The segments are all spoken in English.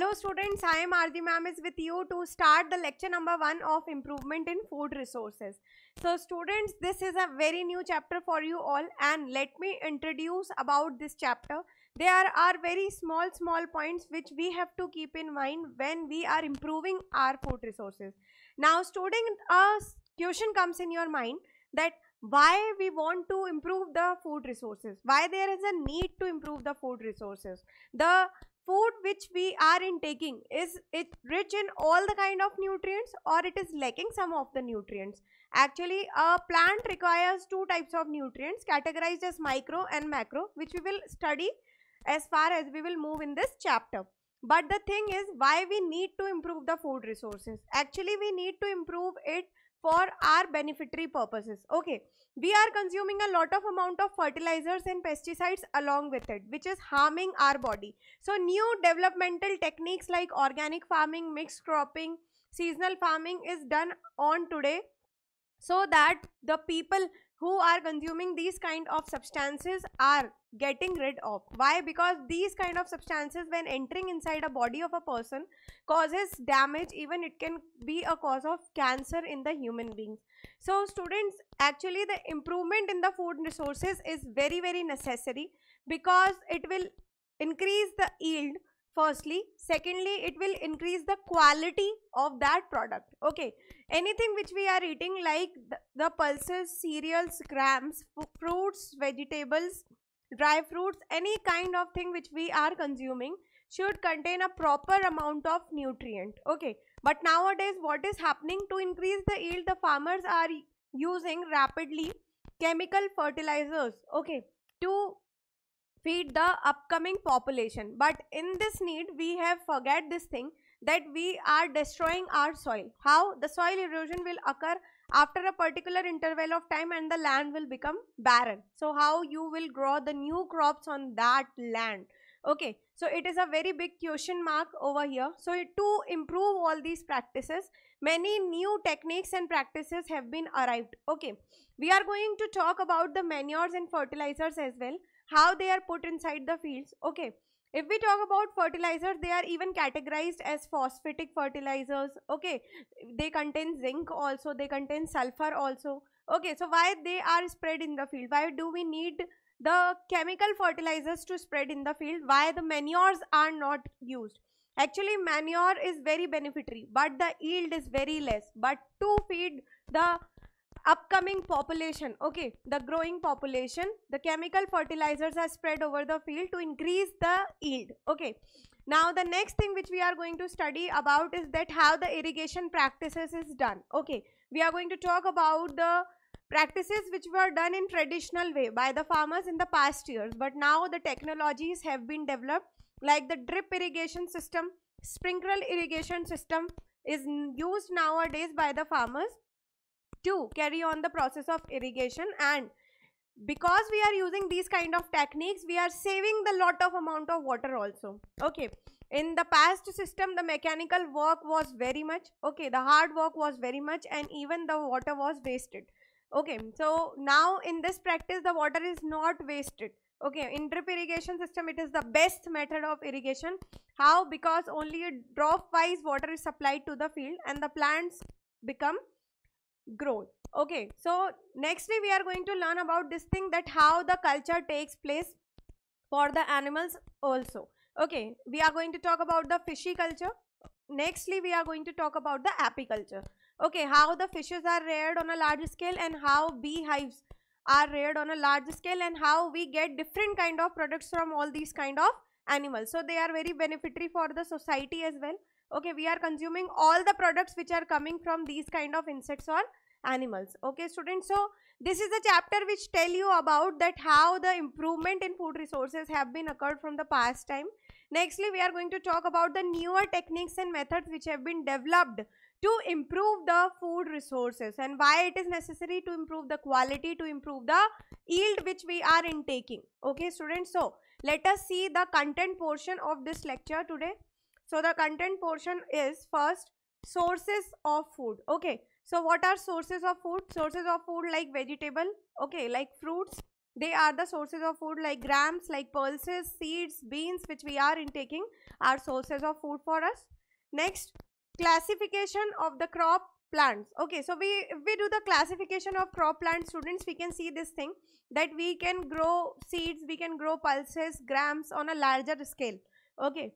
Hello students, I am Ardi ma'am is with you to start the lecture number 1 of improvement in food resources. So students, this is a very new chapter for you all and let me introduce about this chapter. There are very small small points which we have to keep in mind when we are improving our food resources. Now student, a question comes in your mind that why we want to improve the food resources why there is a need to improve the food resources the food which we are intaking is it rich in all the kind of nutrients or it is lacking some of the nutrients actually a plant requires two types of nutrients categorized as micro and macro which we will study as far as we will move in this chapter but the thing is why we need to improve the food resources actually we need to improve it for our beneficiary purposes okay we are consuming a lot of amount of fertilizers and pesticides along with it which is harming our body so new developmental techniques like organic farming mixed cropping seasonal farming is done on today so that the people who are consuming these kind of substances are getting rid of why because these kind of substances when entering inside a body of a person causes damage even it can be a cause of cancer in the human beings so students actually the improvement in the food resources is very very necessary because it will increase the yield firstly secondly it will increase the quality of that product okay anything which we are eating like the, the pulses cereals grams fruits vegetables dry fruits any kind of thing which we are consuming should contain a proper amount of nutrient okay but nowadays what is happening to increase the yield the farmers are using rapidly chemical fertilizers okay to feed the upcoming population. But in this need, we have forget this thing that we are destroying our soil. How? The soil erosion will occur after a particular interval of time and the land will become barren. So, how you will grow the new crops on that land? Okay, so it is a very big question mark over here. So, to improve all these practices, many new techniques and practices have been arrived. Okay, we are going to talk about the manures and fertilizers as well how they are put inside the fields okay if we talk about fertilizers they are even categorized as phosphatic fertilizers okay they contain zinc also they contain sulfur also okay so why they are spread in the field why do we need the chemical fertilizers to spread in the field why the manures are not used actually manure is very beneficiary but the yield is very less but to feed the upcoming population okay the growing population the chemical fertilizers are spread over the field to increase the yield okay now the next thing which we are going to study about is that how the irrigation practices is done okay we are going to talk about the practices which were done in traditional way by the farmers in the past years but now the technologies have been developed like the drip irrigation system sprinkler irrigation system is used nowadays by the farmers to carry on the process of irrigation and because we are using these kind of techniques we are saving the lot of amount of water also okay in the past system the mechanical work was very much okay the hard work was very much and even the water was wasted okay so now in this practice the water is not wasted okay in drip irrigation system it is the best method of irrigation how because only drop wise water is supplied to the field and the plants become growth okay so nextly we are going to learn about this thing that how the culture takes place for the animals also okay we are going to talk about the fishy culture nextly we are going to talk about the apiculture okay how the fishes are reared on a large scale and how beehives are reared on a large scale and how we get different kind of products from all these kind of animals so they are very beneficiary for the society as well okay we are consuming all the products which are coming from these kind of insects or animals okay students so this is the chapter which tell you about that how the improvement in food resources have been occurred from the past time nextly we are going to talk about the newer techniques and methods which have been developed to improve the food resources and why it is necessary to improve the quality to improve the yield which we are intaking okay students so let us see the content portion of this lecture today so the content portion is first sources of food. Okay. So what are sources of food? Sources of food like vegetable, okay, like fruits. They are the sources of food like grams, like pulses, seeds, beans, which we are intaking are sources of food for us. Next, classification of the crop plants. Okay, so we, we do the classification of crop plants. Students, we can see this thing that we can grow seeds, we can grow pulses, grams on a larger scale. Okay,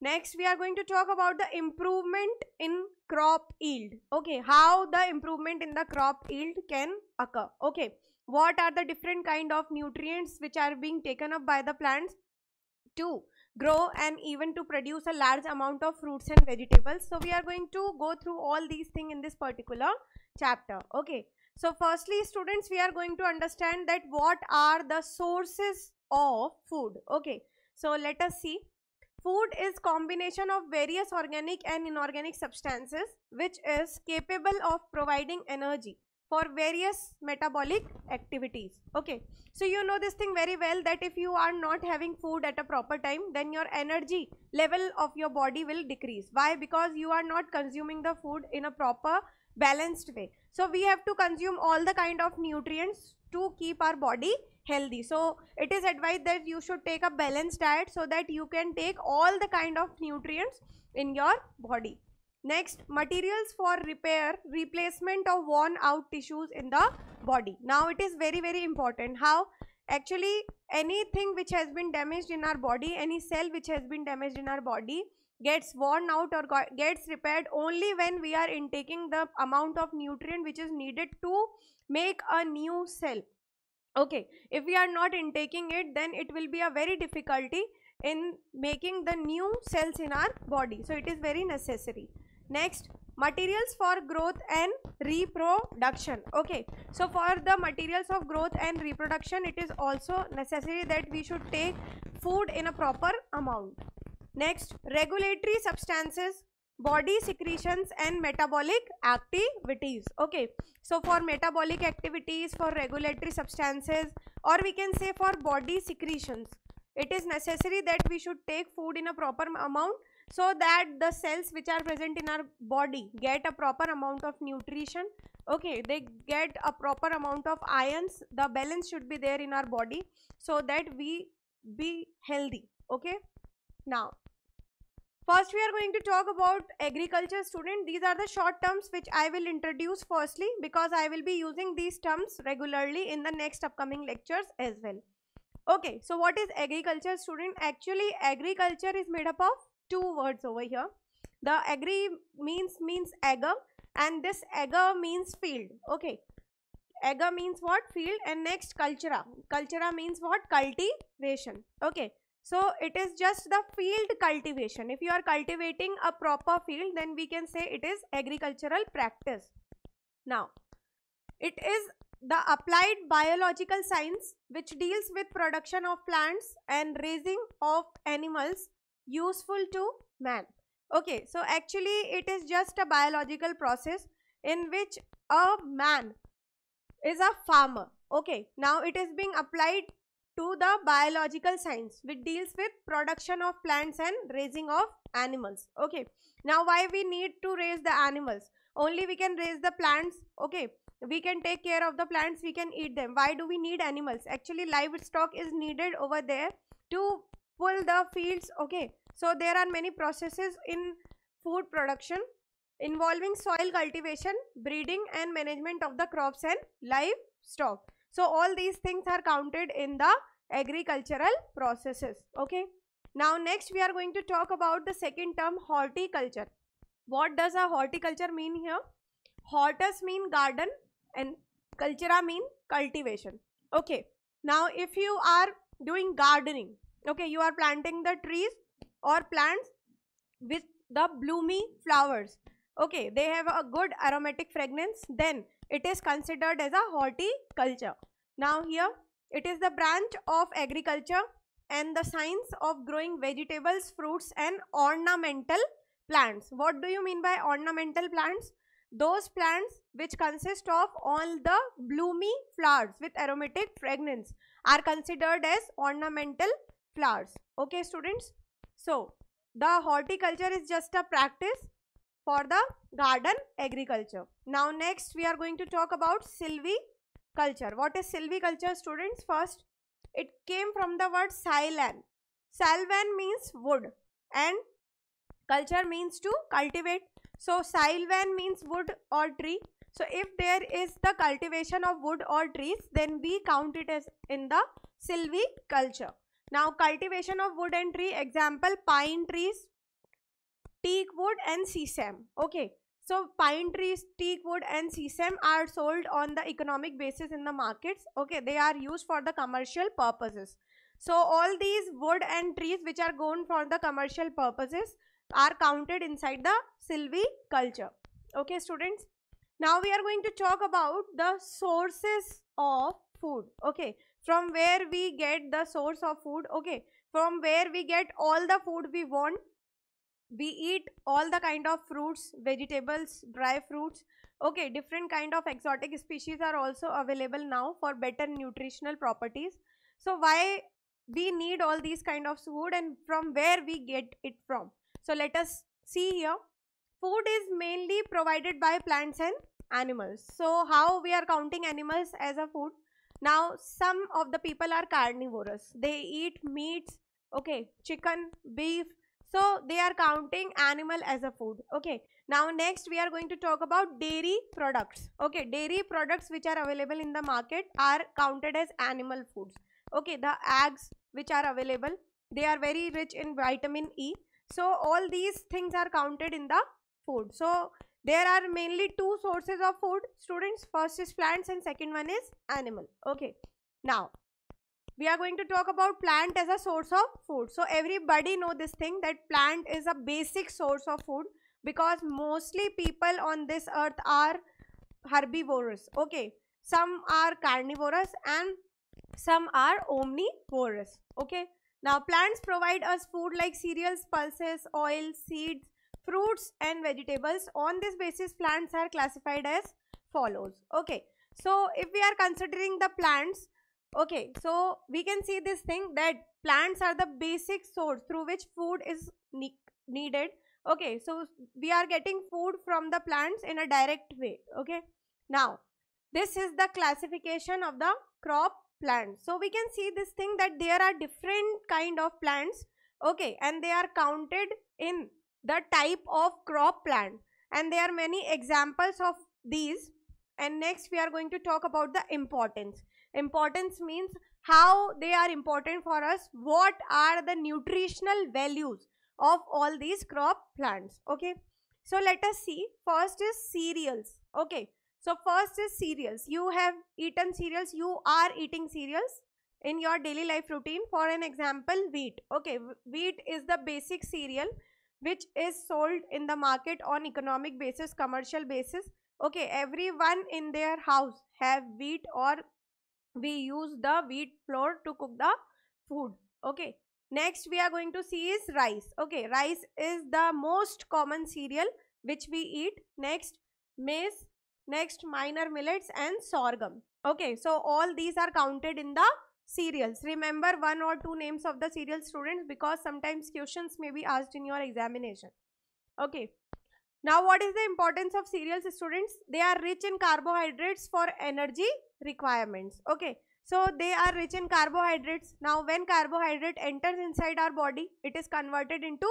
next we are going to talk about the improvement in crop yield okay how the improvement in the crop yield can occur okay what are the different kind of nutrients which are being taken up by the plants to grow and even to produce a large amount of fruits and vegetables so we are going to go through all these things in this particular chapter okay so firstly students we are going to understand that what are the sources of food okay so let us see Food is combination of various organic and inorganic substances which is capable of providing energy for various metabolic activities okay so you know this thing very well that if you are not having food at a proper time then your energy level of your body will decrease why because you are not consuming the food in a proper balanced way so we have to consume all the kind of nutrients to keep our body healthy so it is advised that you should take a balanced diet so that you can take all the kind of nutrients in your body next materials for repair replacement of worn out tissues in the body now it is very very important how actually anything which has been damaged in our body any cell which has been damaged in our body gets worn out or gets repaired only when we are intaking the amount of nutrient which is needed to make a new cell okay if we are not intaking it then it will be a very difficulty in making the new cells in our body so it is very necessary next materials for growth and reproduction okay so for the materials of growth and reproduction it is also necessary that we should take food in a proper amount next regulatory substances body secretions and metabolic activities okay so for metabolic activities for regulatory substances or we can say for body secretions it is necessary that we should take food in a proper amount so that the cells which are present in our body get a proper amount of nutrition okay they get a proper amount of ions the balance should be there in our body so that we be healthy okay now First, we are going to talk about agriculture student. These are the short terms which I will introduce firstly because I will be using these terms regularly in the next upcoming lectures as well. Okay, so what is agriculture student? Actually, agriculture is made up of two words over here. The agri means means agar and this agar means field. Okay, agar means what? Field and next cultura. Cultura means what? Cultivation. Okay, so it is just the field cultivation. If you are cultivating a proper field, then we can say it is agricultural practice. Now, it is the applied biological science which deals with production of plants and raising of animals useful to man. Okay, so actually it is just a biological process in which a man is a farmer. Okay, now it is being applied to the biological science which deals with production of plants and raising of animals okay now why we need to raise the animals only we can raise the plants okay we can take care of the plants we can eat them why do we need animals actually livestock is needed over there to pull the fields okay so there are many processes in food production involving soil cultivation breeding and management of the crops and livestock so all these things are counted in the agricultural processes. Okay. Now next we are going to talk about the second term horticulture. What does a horticulture mean here? Hortus mean garden and cultura mean cultivation. Okay. Now if you are doing gardening, okay, you are planting the trees or plants with the bloomy flowers. Okay, they have a good aromatic fragrance. Then it is considered as a horticulture. Now here it is the branch of agriculture and the science of growing vegetables, fruits and ornamental plants. What do you mean by ornamental plants? Those plants which consist of all the bloomy flowers with aromatic fragrance are considered as ornamental flowers. Okay students? So, the horticulture is just a practice for the garden agriculture. Now next we are going to talk about silviculture. What is silviculture students? First it came from the word silan. Salvan means wood and culture means to cultivate. So silvan means wood or tree. So if there is the cultivation of wood or trees then we count it as in the silviculture. Now cultivation of wood and tree example pine trees, teak wood and sesame okay so pine trees teak wood and sesame are sold on the economic basis in the markets okay they are used for the commercial purposes so all these wood and trees which are grown for the commercial purposes are counted inside the culture. okay students now we are going to talk about the sources of food okay from where we get the source of food okay from where we get all the food we want we eat all the kind of fruits vegetables dry fruits okay different kind of exotic species are also available now for better nutritional properties so why we need all these kind of food and from where we get it from so let us see here food is mainly provided by plants and animals so how we are counting animals as a food now some of the people are carnivores they eat meats okay chicken beef so they are counting animal as a food. Okay. Now next we are going to talk about dairy products. Okay. Dairy products which are available in the market are counted as animal foods. Okay. The eggs which are available, they are very rich in vitamin E. So all these things are counted in the food. So there are mainly two sources of food students. First is plants and second one is animal. Okay. Now we are going to talk about plant as a source of food so everybody know this thing that plant is a basic source of food because mostly people on this earth are herbivorous okay some are carnivorous and some are omnivorous okay now plants provide us food like cereals pulses oil seeds fruits and vegetables on this basis plants are classified as follows okay so if we are considering the plants okay so we can see this thing that plants are the basic source through which food is ne needed okay so we are getting food from the plants in a direct way okay now this is the classification of the crop plants so we can see this thing that there are different kind of plants okay and they are counted in the type of crop plant and there are many examples of these and next we are going to talk about the importance importance means how they are important for us what are the nutritional values of all these crop plants okay so let us see first is cereals okay so first is cereals you have eaten cereals you are eating cereals in your daily life routine for an example wheat okay wheat is the basic cereal which is sold in the market on economic basis commercial basis okay everyone in their house have wheat or we use the wheat flour to cook the food okay next we are going to see is rice okay rice is the most common cereal which we eat next maize next minor millets and sorghum okay so all these are counted in the cereals remember one or two names of the cereal students because sometimes questions may be asked in your examination okay now what is the importance of cereals students? They are rich in carbohydrates for energy requirements. Okay. So they are rich in carbohydrates. Now when carbohydrate enters inside our body, it is converted into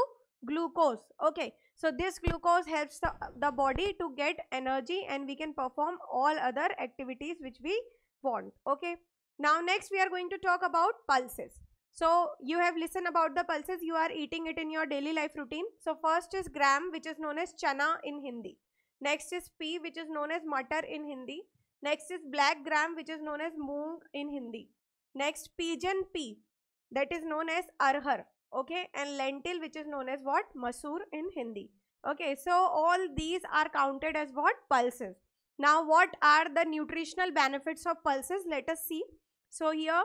glucose. Okay. So this glucose helps the, the body to get energy and we can perform all other activities which we want. Okay. Now next we are going to talk about pulses. So you have listened about the pulses, you are eating it in your daily life routine. So first is gram which is known as chana in Hindi. Next is pea which is known as matar in Hindi. Next is black gram which is known as moong in Hindi. Next pigeon pea that is known as arhar. Okay and lentil which is known as what? Masoor in Hindi. Okay so all these are counted as what? Pulses. Now what are the nutritional benefits of pulses? Let us see. So here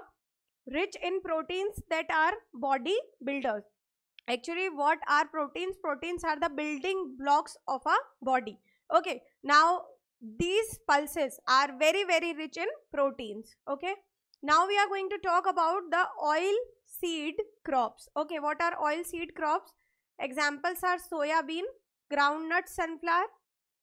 rich in proteins that are body builders. Actually, what are proteins? Proteins are the building blocks of a body. Okay, now these pulses are very, very rich in proteins. Okay, now we are going to talk about the oil seed crops. Okay, what are oil seed crops? Examples are soya bean, groundnut sunflower,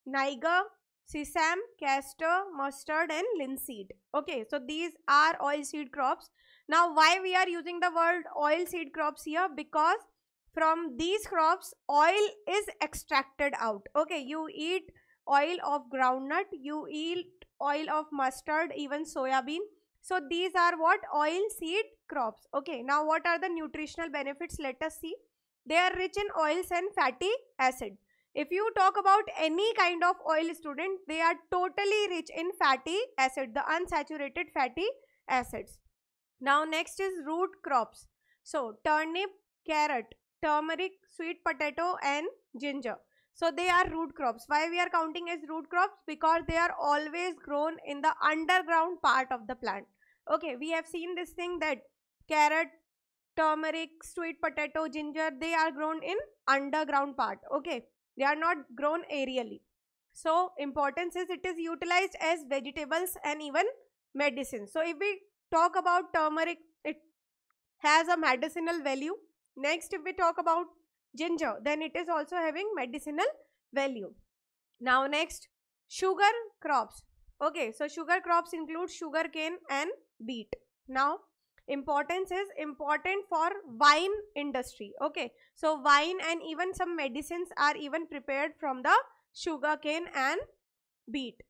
niger, sesame, castor, mustard and linseed. Okay, so these are oil seed crops now, why we are using the word oil seed crops here? Because from these crops, oil is extracted out. Okay, you eat oil of groundnut, you eat oil of mustard, even soya bean. So these are what oil seed crops. Okay, now what are the nutritional benefits? Let us see. They are rich in oils and fatty acid. If you talk about any kind of oil student, they are totally rich in fatty acid, the unsaturated fatty acids. Now next is root crops. So turnip, carrot, turmeric, sweet potato and ginger. So they are root crops. Why we are counting as root crops? Because they are always grown in the underground part of the plant. Okay, we have seen this thing that carrot, turmeric, sweet potato, ginger, they are grown in underground part. Okay, they are not grown aerially. So importance is it is utilized as vegetables and even medicine. So if we talk about turmeric, it has a medicinal value. Next, if we talk about ginger, then it is also having medicinal value. Now, next, sugar crops. Okay, so sugar crops include sugar cane and beet. Now, importance is important for wine industry. Okay, so wine and even some medicines are even prepared from the sugar cane and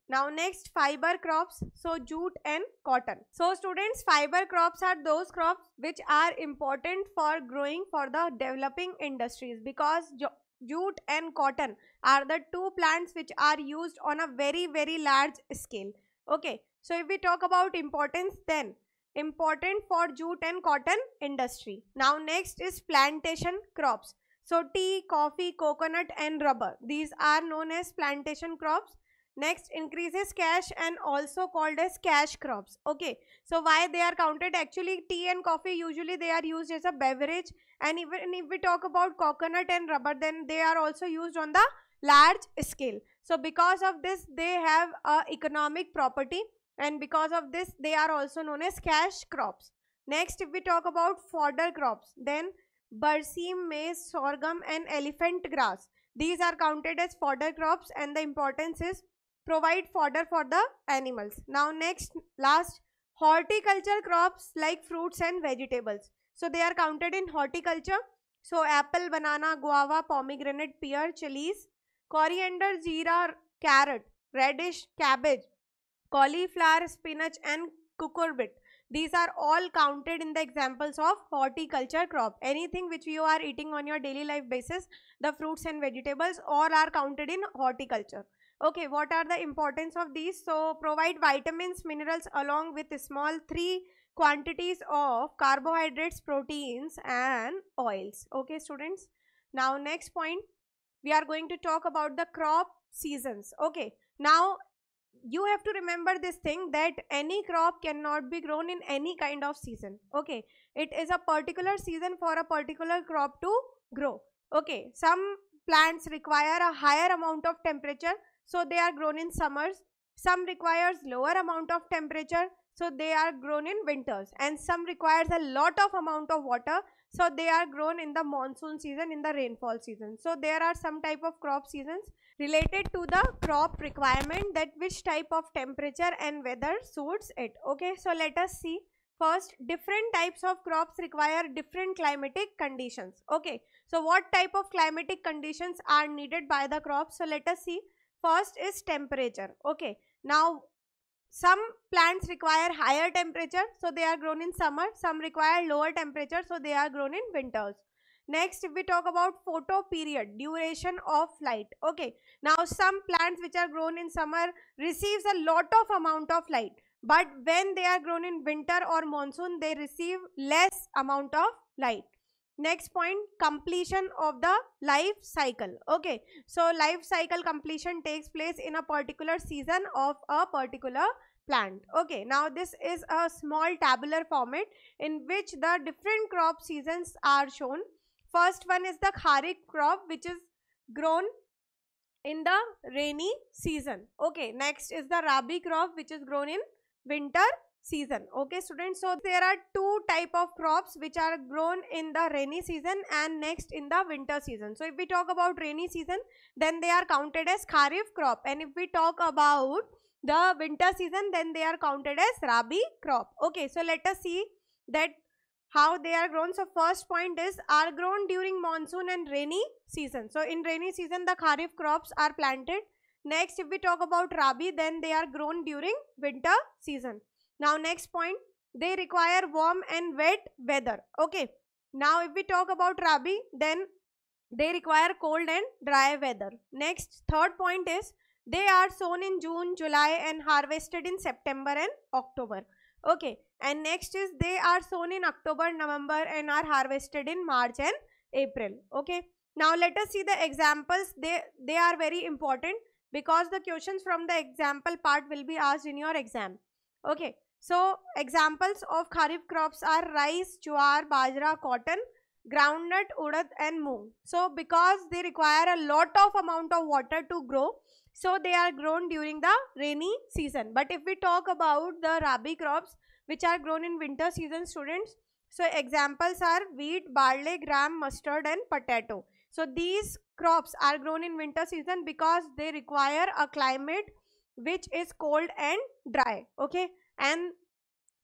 now next fiber crops, so jute and cotton. So students fiber crops are those crops which are important for growing for the developing industries because jute and cotton are the two plants which are used on a very very large scale. Okay, so if we talk about importance then important for jute and cotton industry. Now next is plantation crops. So tea, coffee, coconut and rubber. These are known as plantation crops Next increases cash and also called as cash crops. Okay. So why they are counted? Actually tea and coffee usually they are used as a beverage and even if we talk about coconut and rubber then they are also used on the large scale. So because of this they have a economic property and because of this they are also known as cash crops. Next if we talk about fodder crops then burseem, maize, sorghum and elephant grass. These are counted as fodder crops and the importance is provide fodder for the animals. Now next last horticulture crops like fruits and vegetables. So they are counted in horticulture. So apple, banana, guava, pomegranate, pear, chilies, coriander, jeera, carrot, radish, cabbage, cauliflower, spinach and cucurbit. These are all counted in the examples of horticulture crop. Anything which you are eating on your daily life basis, the fruits and vegetables all are counted in horticulture. Okay, what are the importance of these? So, provide vitamins, minerals along with small three quantities of carbohydrates, proteins and oils. Okay, students. Now, next point, we are going to talk about the crop seasons. Okay, now you have to remember this thing that any crop cannot be grown in any kind of season. Okay, it is a particular season for a particular crop to grow. Okay, some plants require a higher amount of temperature so they are grown in summers. Some requires lower amount of temperature, so they are grown in winters. And some requires a lot of amount of water, so they are grown in the monsoon season, in the rainfall season. So there are some type of crop seasons related to the crop requirement that which type of temperature and weather suits it. Okay, so let us see. First, different types of crops require different climatic conditions. Okay, so what type of climatic conditions are needed by the crops? So let us see First is temperature. Okay. Now, some plants require higher temperature, so they are grown in summer. Some require lower temperature, so they are grown in winters. Next, we talk about photo period, duration of light. Okay. Now, some plants which are grown in summer receives a lot of amount of light. But when they are grown in winter or monsoon, they receive less amount of light next point completion of the life cycle okay so life cycle completion takes place in a particular season of a particular plant okay now this is a small tabular format in which the different crop seasons are shown first one is the kharif crop which is grown in the rainy season okay next is the rabi crop which is grown in winter season okay students so there are two type of crops which are grown in the rainy season and next in the winter season so if we talk about rainy season then they are counted as kharif crop and if we talk about the winter season then they are counted as rabi crop okay so let us see that how they are grown so first point is are grown during monsoon and rainy season so in rainy season the kharif crops are planted next if we talk about rabi then they are grown during winter season now next point they require warm and wet weather okay now if we talk about rabi then they require cold and dry weather next third point is they are sown in june july and harvested in september and october okay and next is they are sown in october november and are harvested in march and april okay now let us see the examples they they are very important because the questions from the example part will be asked in your exam okay so examples of kharif crops are rice, jowar, bajra, cotton, groundnut, urad, and moong. So because they require a lot of amount of water to grow, so they are grown during the rainy season. But if we talk about the rabi crops which are grown in winter season students, so examples are wheat, barley, gram, mustard and potato. So these crops are grown in winter season because they require a climate which is cold and dry. Okay and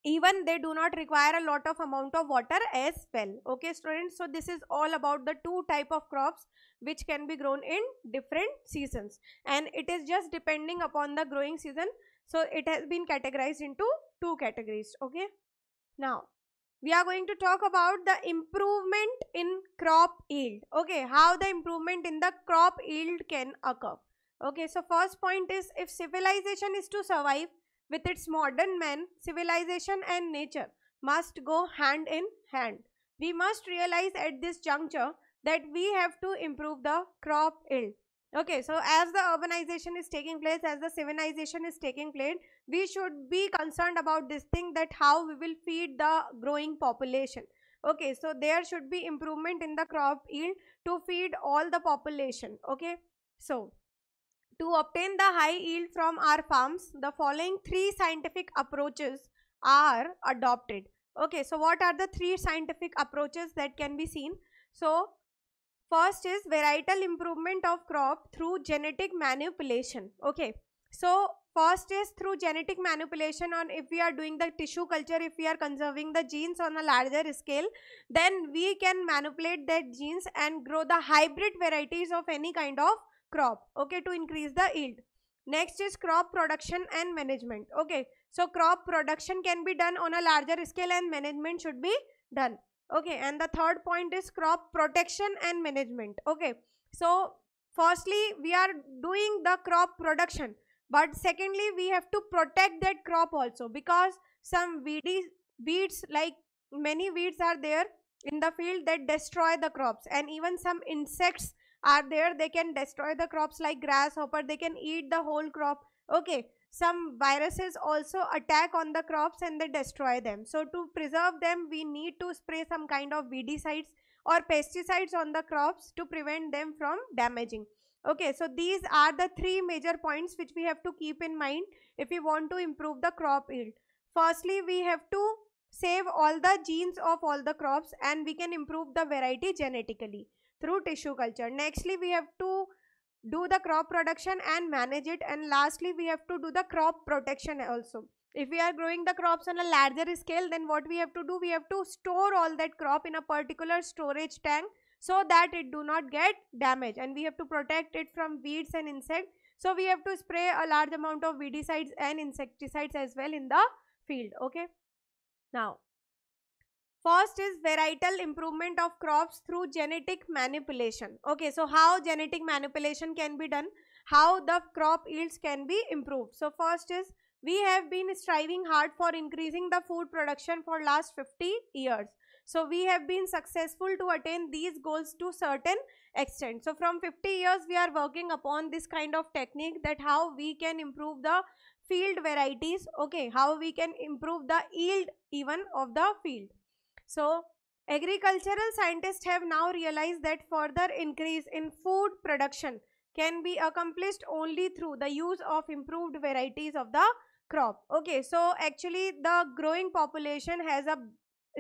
even they do not require a lot of amount of water as well okay students so this is all about the two type of crops which can be grown in different seasons and it is just depending upon the growing season so it has been categorized into two categories okay now we are going to talk about the improvement in crop yield okay how the improvement in the crop yield can occur okay so first point is if civilization is to survive with its modern man, civilization and nature must go hand in hand. We must realize at this juncture that we have to improve the crop yield. Okay, so as the urbanization is taking place, as the civilization is taking place, we should be concerned about this thing that how we will feed the growing population. Okay, so there should be improvement in the crop yield to feed all the population. Okay, so to obtain the high yield from our farms, the following three scientific approaches are adopted. Okay, so what are the three scientific approaches that can be seen? So, first is varietal improvement of crop through genetic manipulation. Okay, so first is through genetic manipulation on if we are doing the tissue culture, if we are conserving the genes on a larger scale, then we can manipulate that genes and grow the hybrid varieties of any kind of crop okay to increase the yield next is crop production and management okay so crop production can be done on a larger scale and management should be done okay and the third point is crop protection and management okay so firstly we are doing the crop production but secondly we have to protect that crop also because some weeds, weeds like many weeds are there in the field that destroy the crops and even some insects are there they can destroy the crops like grasshopper they can eat the whole crop okay some viruses also attack on the crops and they destroy them so to preserve them we need to spray some kind of weedicides or pesticides on the crops to prevent them from damaging okay so these are the three major points which we have to keep in mind if we want to improve the crop yield firstly we have to save all the genes of all the crops and we can improve the variety genetically through tissue culture. Nextly, we have to do the crop production and manage it and lastly we have to do the crop protection also if we are growing the crops on a larger scale then what we have to do we have to store all that crop in a particular storage tank so that it do not get damaged and we have to protect it from weeds and insects so we have to spray a large amount of weedicides and insecticides as well in the field okay now First is varietal improvement of crops through genetic manipulation. Okay, so how genetic manipulation can be done? How the crop yields can be improved? So first is we have been striving hard for increasing the food production for last 50 years. So we have been successful to attain these goals to certain extent. So from 50 years we are working upon this kind of technique that how we can improve the field varieties, okay, how we can improve the yield even of the field. So agricultural scientists have now realized that further increase in food production can be accomplished only through the use of improved varieties of the crop. Okay, so actually the growing population has a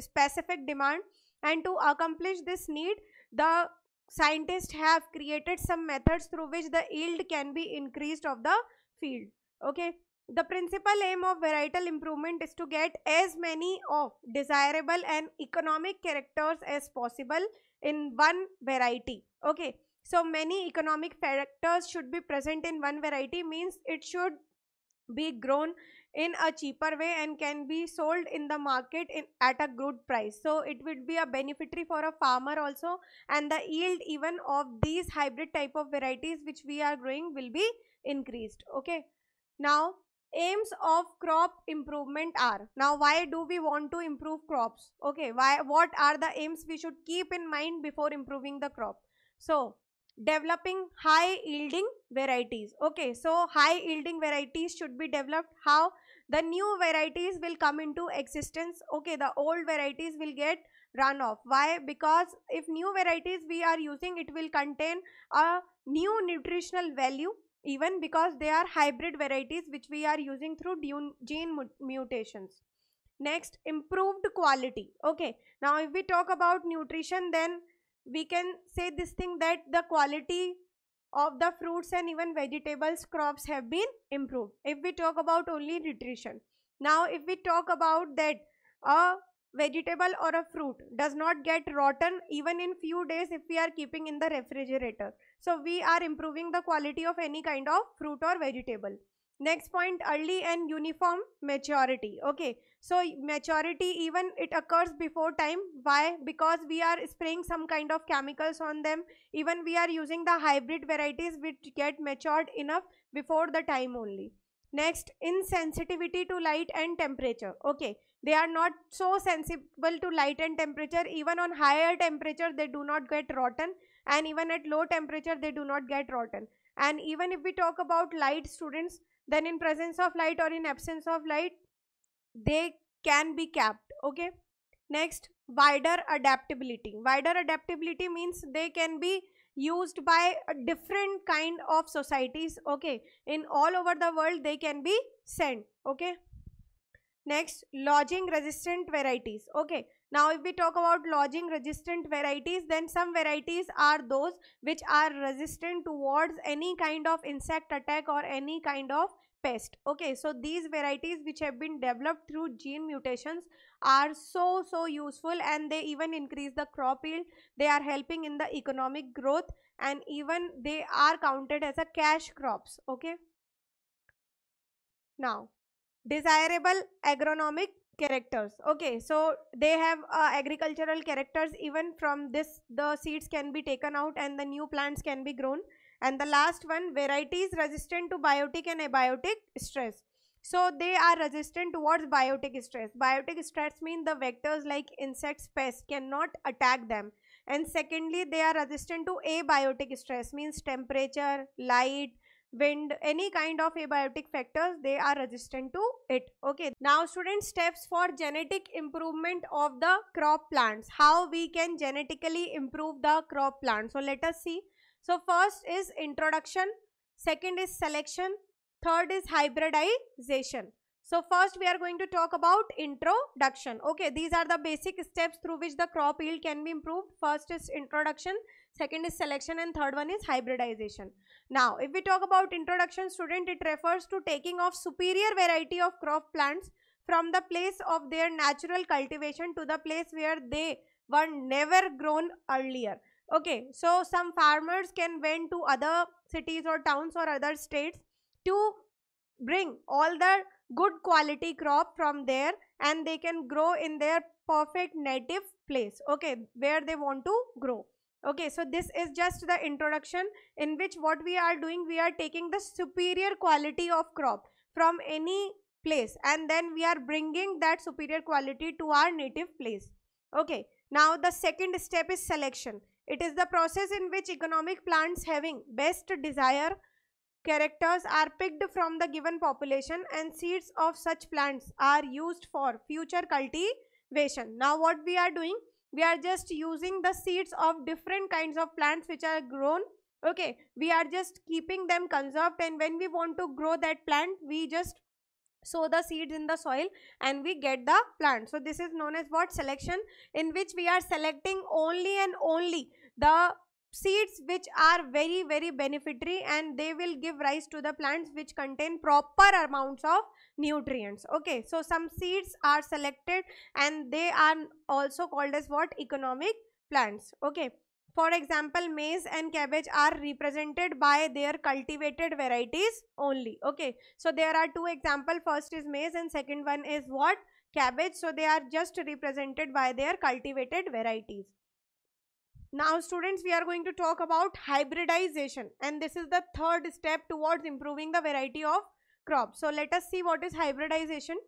specific demand and to accomplish this need, the scientists have created some methods through which the yield can be increased of the field. Okay, the principal aim of varietal improvement is to get as many of desirable and economic characters as possible in one variety. Okay, so many economic factors should be present in one variety means it should be grown in a cheaper way and can be sold in the market in, at a good price. So it would be a beneficiary for a farmer also and the yield even of these hybrid type of varieties which we are growing will be increased. Okay. Now aims of crop improvement are now why do we want to improve crops okay why what are the aims we should keep in mind before improving the crop so developing high yielding varieties okay so high yielding varieties should be developed how the new varieties will come into existence okay the old varieties will get run off why because if new varieties we are using it will contain a new nutritional value even because they are hybrid varieties which we are using through gene mutations. Next, improved quality. Okay, now if we talk about nutrition, then we can say this thing that the quality of the fruits and even vegetables crops have been improved if we talk about only nutrition now if we talk about that a uh, vegetable or a fruit does not get rotten even in few days if we are keeping in the refrigerator. So we are improving the quality of any kind of fruit or vegetable. Next point early and uniform maturity. Okay, so maturity even it occurs before time. Why? Because we are spraying some kind of chemicals on them. Even we are using the hybrid varieties which get matured enough before the time only. Next, insensitivity to light and temperature. Okay, they are not so sensible to light and temperature even on higher temperature they do not get rotten and even at low temperature they do not get rotten and even if we talk about light students then in presence of light or in absence of light they can be capped okay next wider adaptability wider adaptability means they can be used by a different kind of societies okay in all over the world they can be sent okay Next, lodging resistant varieties. Okay, now if we talk about lodging resistant varieties, then some varieties are those which are resistant towards any kind of insect attack or any kind of pest. Okay, so these varieties which have been developed through gene mutations are so, so useful and they even increase the crop yield. They are helping in the economic growth and even they are counted as a cash crops. Okay. Now, desirable agronomic characters okay so they have uh, agricultural characters even from this the seeds can be taken out and the new plants can be grown and the last one varieties resistant to biotic and abiotic stress so they are resistant towards biotic stress biotic stress mean the vectors like insects pests cannot attack them and secondly they are resistant to abiotic stress means temperature light wind any kind of abiotic factors they are resistant to it okay now students steps for genetic improvement of the crop plants how we can genetically improve the crop plant so let us see so first is introduction second is selection third is hybridization so first we are going to talk about introduction. Okay, these are the basic steps through which the crop yield can be improved. First is introduction, second is selection and third one is hybridization. Now if we talk about introduction student it refers to taking of superior variety of crop plants from the place of their natural cultivation to the place where they were never grown earlier. Okay, so some farmers can went to other cities or towns or other states to bring all the good quality crop from there and they can grow in their perfect native place okay where they want to grow okay so this is just the introduction in which what we are doing we are taking the superior quality of crop from any place and then we are bringing that superior quality to our native place okay now the second step is selection it is the process in which economic plants having best desire characters are picked from the given population and seeds of such plants are used for future cultivation. Now what we are doing? We are just using the seeds of different kinds of plants which are grown. Okay, we are just keeping them conserved and when we want to grow that plant, we just sow the seeds in the soil and we get the plant. So this is known as what selection in which we are selecting only and only the seeds which are very very beneficiary and they will give rise to the plants which contain proper amounts of nutrients okay so some seeds are selected and they are also called as what economic plants okay for example maize and cabbage are represented by their cultivated varieties only okay so there are two example first is maize and second one is what cabbage so they are just represented by their cultivated varieties now students, we are going to talk about hybridization and this is the third step towards improving the variety of crops. So let us see what is hybridization.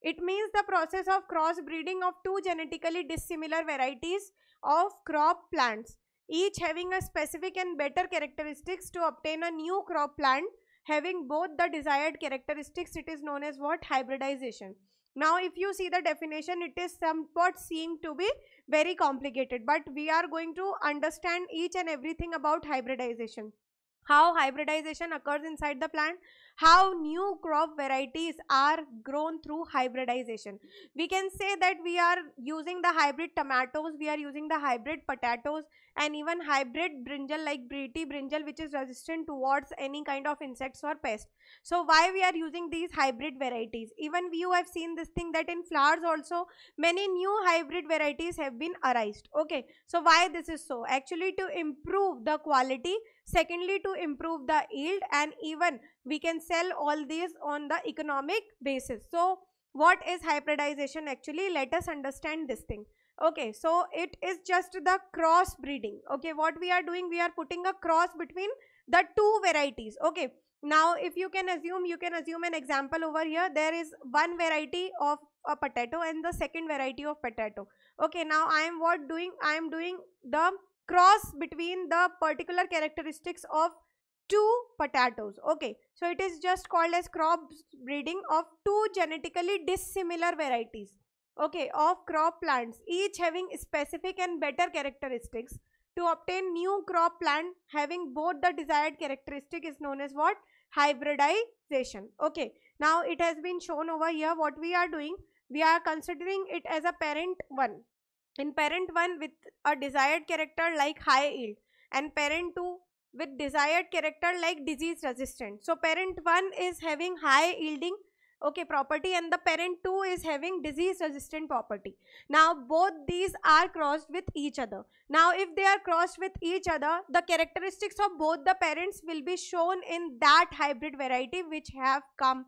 It means the process of crossbreeding of two genetically dissimilar varieties of crop plants, each having a specific and better characteristics to obtain a new crop plant having both the desired characteristics. It is known as what hybridization. Now if you see the definition, it is somewhat seem to be very complicated but we are going to understand each and everything about hybridization how hybridization occurs inside the plant how new crop varieties are grown through hybridization. We can say that we are using the hybrid tomatoes, we are using the hybrid potatoes and even hybrid brinjal like Briti brinjal which is resistant towards any kind of insects or pest. So why we are using these hybrid varieties? Even you have seen this thing that in flowers also many new hybrid varieties have been arised. Okay. So why this is so? Actually to improve the quality secondly to improve the yield and even we can sell all these on the economic basis so what is hybridization actually let us understand this thing okay so it is just the cross breeding okay what we are doing we are putting a cross between the two varieties okay now if you can assume you can assume an example over here there is one variety of a potato and the second variety of potato okay now i am what doing i am doing the cross between the particular characteristics of two potatoes okay so it is just called as crop breeding of two genetically dissimilar varieties okay of crop plants each having specific and better characteristics to obtain new crop plant having both the desired characteristic is known as what hybridization okay now it has been shown over here what we are doing we are considering it as a parent one in parent 1 with a desired character like high yield and parent 2 with desired character like disease resistant. So parent 1 is having high yielding okay property and the parent 2 is having disease resistant property. Now both these are crossed with each other. Now if they are crossed with each other the characteristics of both the parents will be shown in that hybrid variety which have come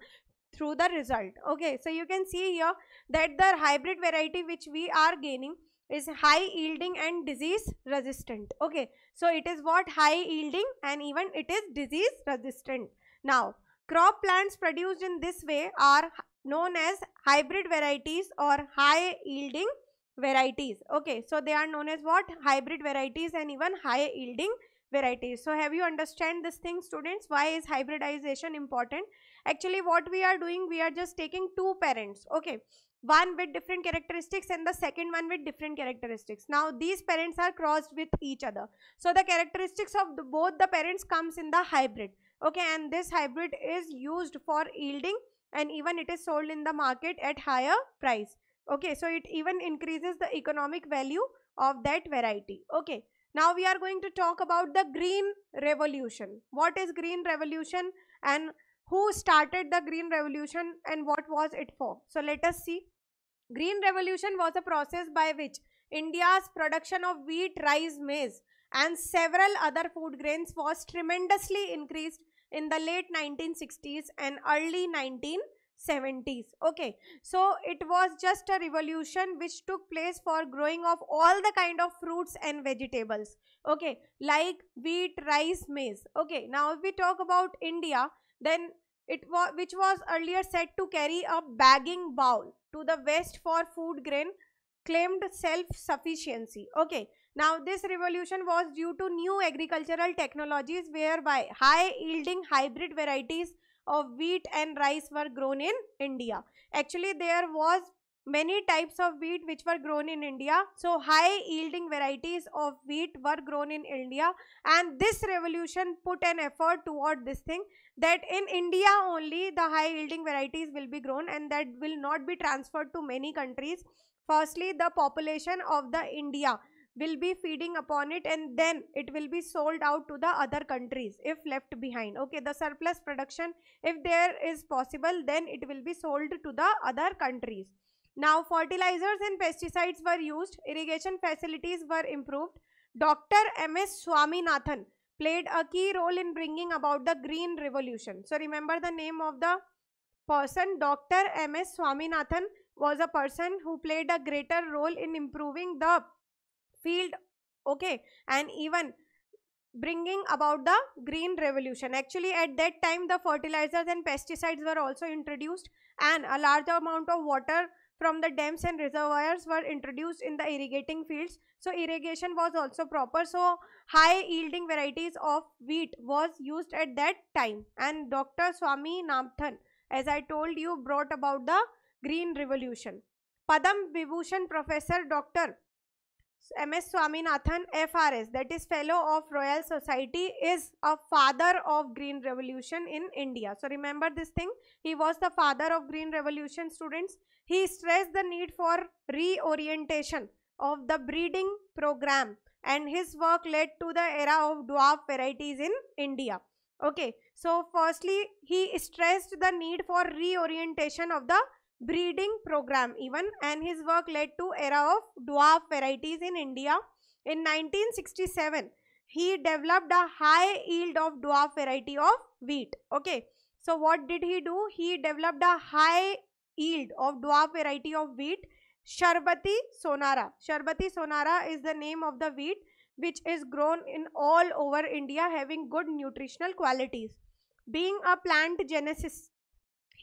through the result. Okay so you can see here that the hybrid variety which we are gaining is high yielding and disease resistant okay so it is what high yielding and even it is disease resistant now crop plants produced in this way are known as hybrid varieties or high yielding varieties okay so they are known as what hybrid varieties and even high yielding varieties so have you understand this thing students why is hybridization important actually what we are doing we are just taking two parents okay one with different characteristics and the second one with different characteristics. Now these parents are crossed with each other. So the characteristics of the, both the parents comes in the hybrid. Okay, and this hybrid is used for yielding and even it is sold in the market at higher price. Okay, so it even increases the economic value of that variety. Okay, now we are going to talk about the green revolution. What is green revolution and who started the green revolution and what was it for so let us see green revolution was a process by which india's production of wheat rice maize and several other food grains was tremendously increased in the late 1960s and early 1970s okay so it was just a revolution which took place for growing of all the kind of fruits and vegetables okay like wheat rice maize okay now if we talk about india then it was which was earlier said to carry a bagging bowl to the west for food grain claimed self-sufficiency. Okay. Now this revolution was due to new agricultural technologies whereby high yielding hybrid varieties of wheat and rice were grown in India. Actually there was many types of wheat which were grown in India. So high yielding varieties of wheat were grown in India and this revolution put an effort toward this thing that in India only the high yielding varieties will be grown and that will not be transferred to many countries. Firstly, the population of the India will be feeding upon it and then it will be sold out to the other countries if left behind okay the surplus production if there is possible then it will be sold to the other countries now fertilizers and pesticides were used, irrigation facilities were improved. Dr. M.S. Swaminathan played a key role in bringing about the green revolution. So remember the name of the person Dr. M.S. Swaminathan was a person who played a greater role in improving the field okay and even bringing about the green revolution actually at that time the fertilizers and pesticides were also introduced and a large amount of water from the dams and reservoirs were introduced in the irrigating fields so irrigation was also proper so high yielding varieties of wheat was used at that time and dr swami namthan as i told you brought about the green revolution padam vibhushan professor dr MS Swaminathan FRS that is fellow of Royal Society is a father of green revolution in India. So remember this thing he was the father of green revolution students. He stressed the need for reorientation of the breeding program and his work led to the era of dwarf varieties in India. Okay so firstly he stressed the need for reorientation of the breeding program even and his work led to era of dwarf varieties in India. In 1967, he developed a high yield of dwarf variety of wheat. Okay. So what did he do? He developed a high yield of dwarf variety of wheat, Sharbati Sonara. Sharbati Sonara is the name of the wheat which is grown in all over India having good nutritional qualities. Being a plant genesis,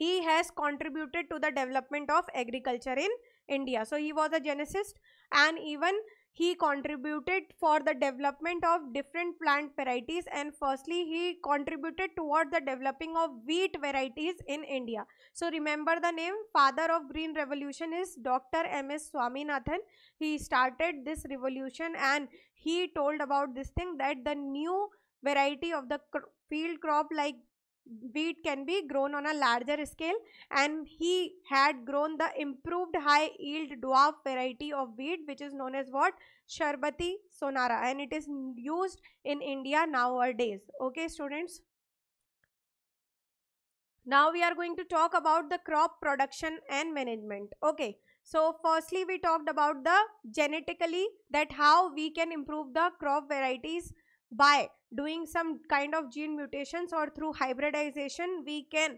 he has contributed to the development of agriculture in India. So he was a geneticist and even he contributed for the development of different plant varieties and firstly he contributed toward the developing of wheat varieties in India. So remember the name father of green revolution is Dr. M.S. Swaminathan. He started this revolution and he told about this thing that the new variety of the cr field crop like wheat can be grown on a larger scale and he had grown the improved high yield dwarf variety of wheat which is known as what sharbati sonara and it is used in india nowadays okay students now we are going to talk about the crop production and management okay so firstly we talked about the genetically that how we can improve the crop varieties by doing some kind of gene mutations or through hybridization we can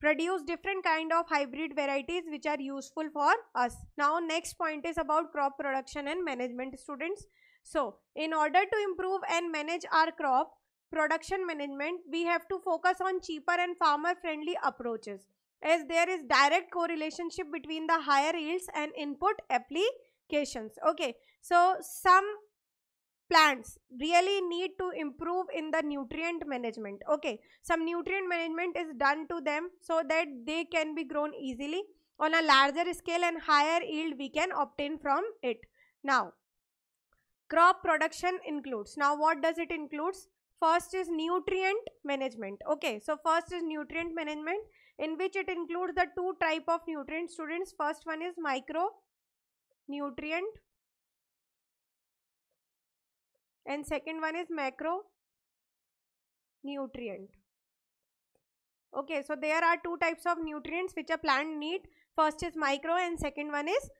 produce different kind of hybrid varieties which are useful for us. Now next point is about crop production and management students. So in order to improve and manage our crop production management we have to focus on cheaper and farmer friendly approaches as there is direct correlation between the higher yields and input applications. Okay. So some plants really need to improve in the nutrient management okay some nutrient management is done to them so that they can be grown easily on a larger scale and higher yield we can obtain from it now crop production includes now what does it includes first is nutrient management okay so first is nutrient management in which it includes the two type of nutrient students first one is micro nutrient and second one is macro nutrient. okay so there are two types of nutrients which a plant need first is micro and second one is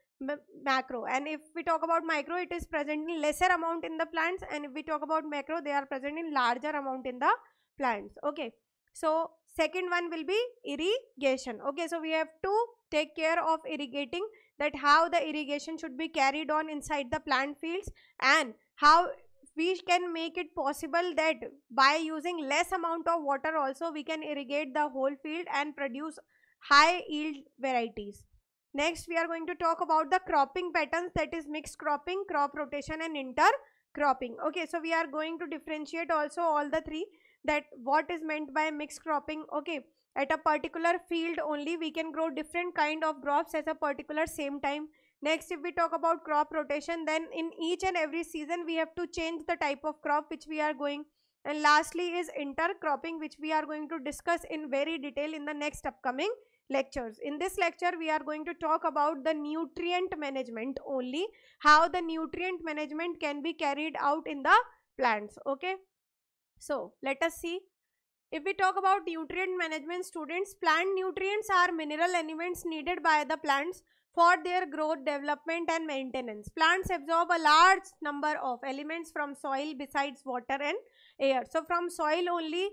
macro and if we talk about micro it is present in lesser amount in the plants and if we talk about macro they are present in larger amount in the plants okay so second one will be irrigation okay so we have to take care of irrigating that how the irrigation should be carried on inside the plant fields and how we can make it possible that by using less amount of water also we can irrigate the whole field and produce high yield varieties. Next we are going to talk about the cropping patterns that is mixed cropping, crop rotation and intercropping. Okay so we are going to differentiate also all the three that what is meant by mixed cropping. Okay at a particular field only we can grow different kind of crops as a particular same time Next, if we talk about crop rotation, then in each and every season, we have to change the type of crop which we are going. And lastly is intercropping, which we are going to discuss in very detail in the next upcoming lectures. In this lecture, we are going to talk about the nutrient management only, how the nutrient management can be carried out in the plants, okay? So, let us see. If we talk about nutrient management students, plant nutrients are mineral elements needed by the plants for their growth, development and maintenance. Plants absorb a large number of elements from soil besides water and air. So, from soil only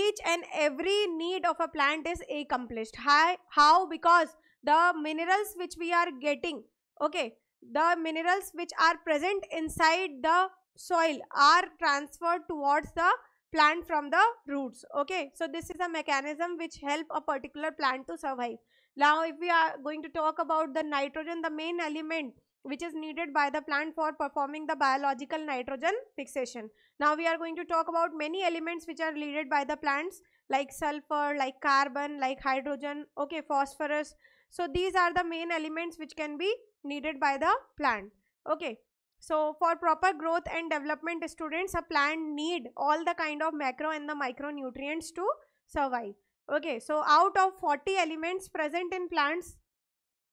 each and every need of a plant is accomplished. How? How? Because the minerals which we are getting, okay, the minerals which are present inside the soil are transferred towards the plant from the roots okay so this is a mechanism which help a particular plant to survive now, if we are going to talk about the nitrogen, the main element which is needed by the plant for performing the biological nitrogen fixation. Now, we are going to talk about many elements which are needed by the plants like sulfur, like carbon, like hydrogen, okay, phosphorus. So, these are the main elements which can be needed by the plant, okay. So, for proper growth and development students, a plant need all the kind of macro and the micronutrients to survive okay so out of 40 elements present in plants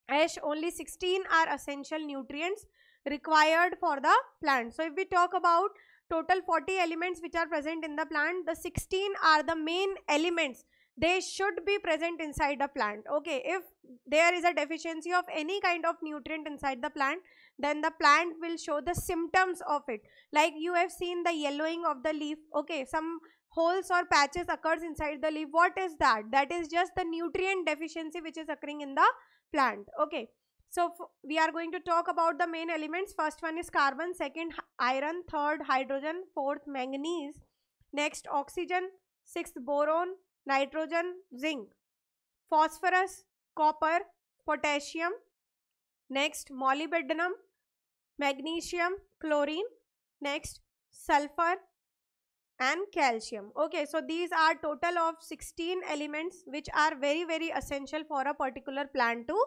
ash only 16 are essential nutrients required for the plant so if we talk about total 40 elements which are present in the plant the 16 are the main elements they should be present inside the plant okay if there is a deficiency of any kind of nutrient inside the plant then the plant will show the symptoms of it like you have seen the yellowing of the leaf okay some holes or patches occurs inside the leaf what is that that is just the nutrient deficiency which is occurring in the plant okay so we are going to talk about the main elements first one is carbon second iron third hydrogen fourth manganese next oxygen sixth boron nitrogen zinc phosphorus copper potassium next molybdenum magnesium chlorine next sulfur and calcium okay so these are total of 16 elements which are very very essential for a particular plant to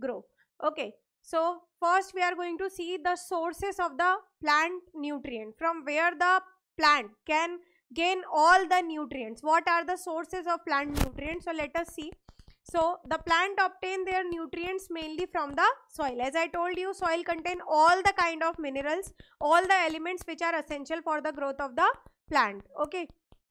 grow okay so first we are going to see the sources of the plant nutrient from where the plant can gain all the nutrients what are the sources of plant nutrients so let us see so the plant obtain their nutrients mainly from the soil. As I told you, soil contain all the kind of minerals, all the elements which are essential for the growth of the plant okay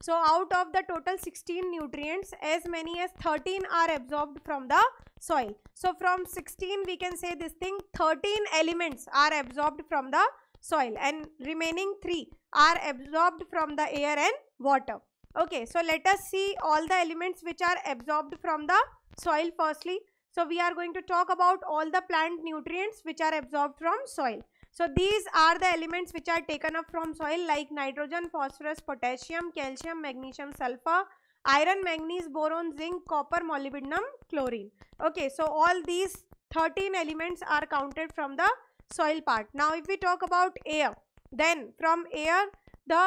so out of the total 16 nutrients as many as 13 are absorbed from the soil so from 16 we can say this thing 13 elements are absorbed from the soil and remaining 3 are absorbed from the air and water okay so let us see all the elements which are absorbed from the soil firstly so we are going to talk about all the plant nutrients which are absorbed from soil so these are the elements which are taken up from soil like nitrogen, phosphorus, potassium, calcium, magnesium, sulfur, iron, manganese, boron, zinc, copper, molybdenum, chlorine. Okay, so all these 13 elements are counted from the soil part. Now if we talk about air, then from air the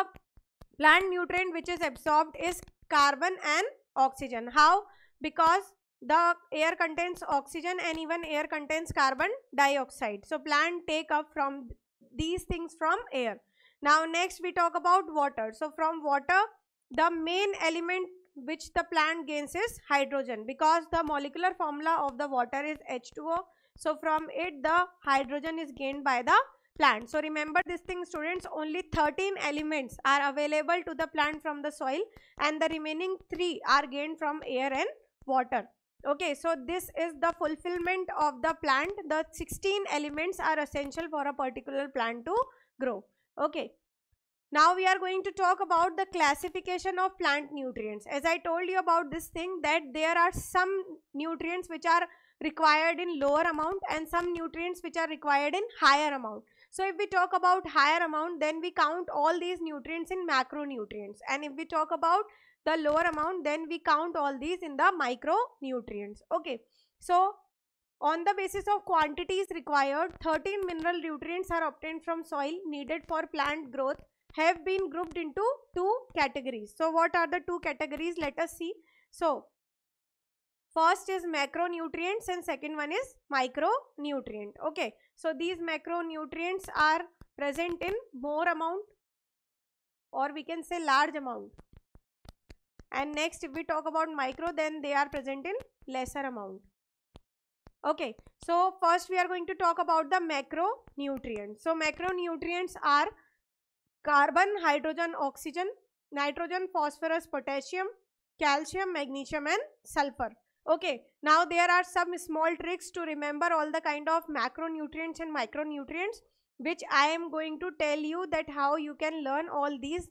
plant nutrient which is absorbed is carbon and oxygen. How? Because the air contains oxygen and even air contains carbon dioxide. So, plant take up from these things from air. Now, next we talk about water. So, from water the main element which the plant gains is hydrogen because the molecular formula of the water is H2O. So, from it the hydrogen is gained by the plant. So, remember this thing students only 13 elements are available to the plant from the soil and the remaining 3 are gained from air and water okay so this is the fulfillment of the plant the 16 elements are essential for a particular plant to grow okay now we are going to talk about the classification of plant nutrients as i told you about this thing that there are some nutrients which are required in lower amount and some nutrients which are required in higher amount so if we talk about higher amount then we count all these nutrients in macronutrients and if we talk about the lower amount then we count all these in the micronutrients okay so on the basis of quantities required 13 mineral nutrients are obtained from soil needed for plant growth have been grouped into two categories so what are the two categories let us see so first is macronutrients and second one is micronutrient okay so these macronutrients are present in more amount or we can say large amount and next if we talk about micro then they are present in lesser amount okay so first we are going to talk about the macronutrients so macronutrients are carbon hydrogen oxygen nitrogen phosphorus potassium calcium magnesium and sulfur okay now there are some small tricks to remember all the kind of macronutrients and micronutrients which i am going to tell you that how you can learn all these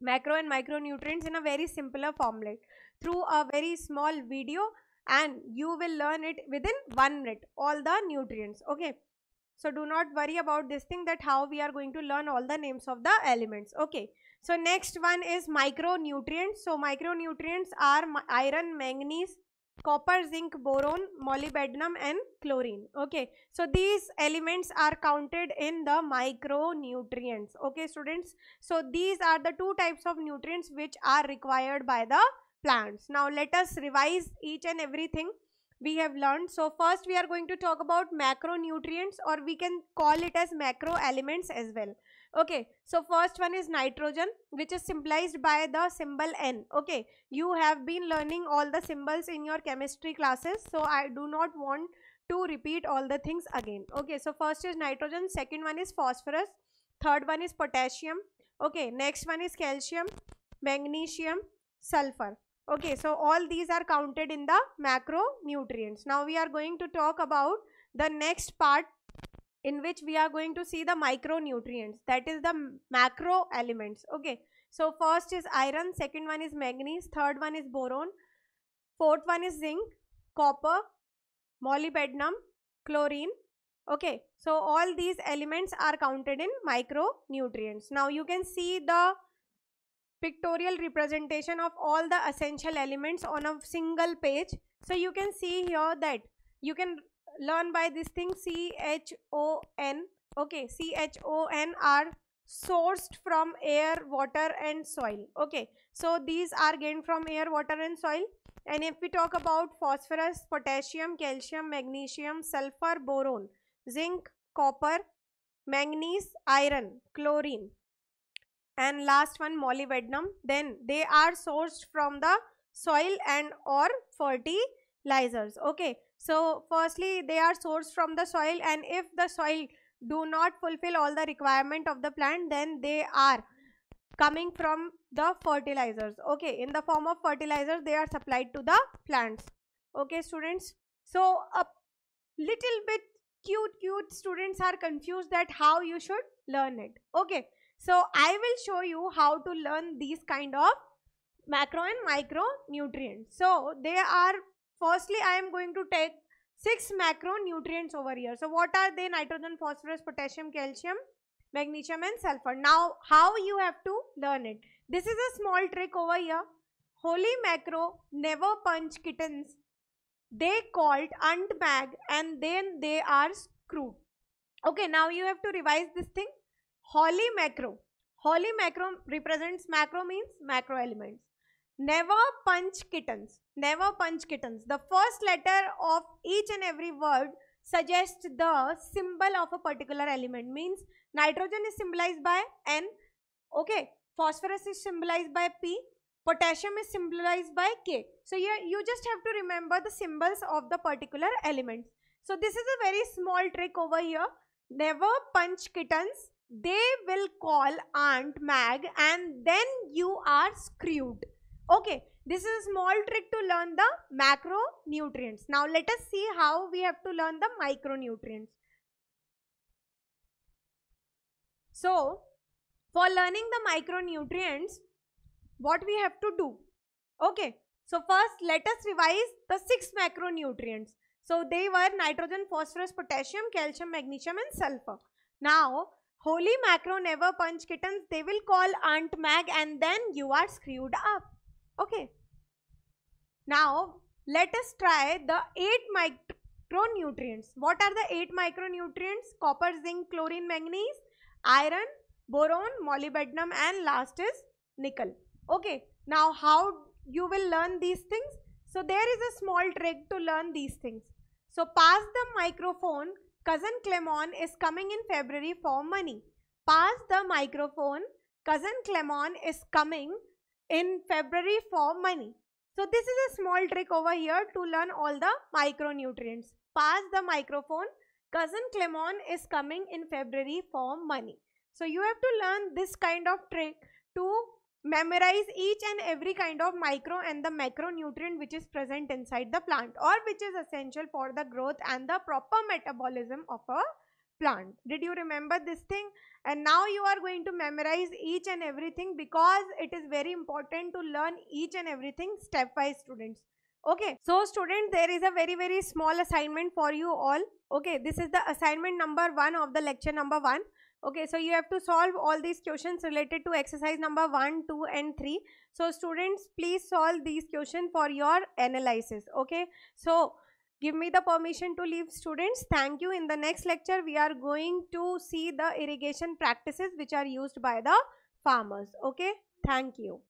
macro and micronutrients in a very simpler formulate through a very small video and you will learn it within one minute all the nutrients okay so do not worry about this thing that how we are going to learn all the names of the elements okay so next one is micronutrients so micronutrients are iron manganese copper, zinc, boron, molybdenum and chlorine. Okay, so these elements are counted in the micronutrients. Okay, students. So these are the two types of nutrients which are required by the plants. Now let us revise each and everything we have learned. So first we are going to talk about macronutrients or we can call it as macro elements as well okay so first one is nitrogen which is symbolized by the symbol n okay you have been learning all the symbols in your chemistry classes so i do not want to repeat all the things again okay so first is nitrogen second one is phosphorus third one is potassium okay next one is calcium magnesium sulfur okay so all these are counted in the macronutrients now we are going to talk about the next part in which we are going to see the micronutrients that is the macro elements okay so first is iron second one is manganese third one is boron fourth one is zinc copper molybdenum chlorine okay so all these elements are counted in micronutrients now you can see the pictorial representation of all the essential elements on a single page so you can see here that you can learn by this thing C H O N okay C H O N are sourced from air water and soil okay so these are gained from air water and soil and if we talk about phosphorus potassium calcium magnesium sulfur boron zinc copper manganese iron chlorine and last one molybdenum then they are sourced from the soil and or fertilizers okay so firstly, they are sourced from the soil and if the soil do not fulfill all the requirement of the plant, then they are coming from the fertilizers. Okay, in the form of fertilizers, they are supplied to the plants. Okay, students. So a little bit cute, cute students are confused that how you should learn it. Okay, so I will show you how to learn these kind of macro and micronutrients. So they are Firstly, I am going to take six macronutrients over here. So what are they? Nitrogen, phosphorus, potassium, calcium, magnesium and sulfur. Now how you have to learn it? This is a small trick over here. Holy macro never punch kittens. They called and Mag and then they are screwed. Okay, now you have to revise this thing. Holy macro. Holy macro represents macro means macro elements never punch kittens never punch kittens the first letter of each and every word suggests the symbol of a particular element means nitrogen is symbolized by n okay phosphorus is symbolized by p potassium is symbolized by k so here you just have to remember the symbols of the particular elements so this is a very small trick over here never punch kittens they will call aunt mag and then you are screwed Okay, this is a small trick to learn the macronutrients. Now let us see how we have to learn the micronutrients. So for learning the micronutrients, what we have to do? Okay, so first let us revise the six macronutrients. So they were nitrogen, phosphorus, potassium, calcium, magnesium and sulfur. Now holy macro never punch kittens, they will call Aunt Mag and then you are screwed up. Okay. Now, let us try the 8 micronutrients. What are the 8 micronutrients? Copper, zinc, chlorine, manganese, iron, boron, molybdenum and last is nickel. Okay. Now, how you will learn these things? So, there is a small trick to learn these things. So, pass the microphone. Cousin Clemon is coming in February for money. Pass the microphone. Cousin Clemon is coming in February for money. So this is a small trick over here to learn all the micronutrients. Pass the microphone. Cousin Clement is coming in February for money. So you have to learn this kind of trick to memorize each and every kind of micro and the macronutrient which is present inside the plant or which is essential for the growth and the proper metabolism of a plant. Did you remember this thing? And now you are going to memorize each and everything because it is very important to learn each and everything step by students. Okay, so students, there is a very, very small assignment for you all. Okay, this is the assignment number one of the lecture number one. Okay, so you have to solve all these questions related to exercise number 1, 2 and 3. So students, please solve these questions for your analysis. Okay, so give me the permission to leave students thank you in the next lecture we are going to see the irrigation practices which are used by the farmers okay thank you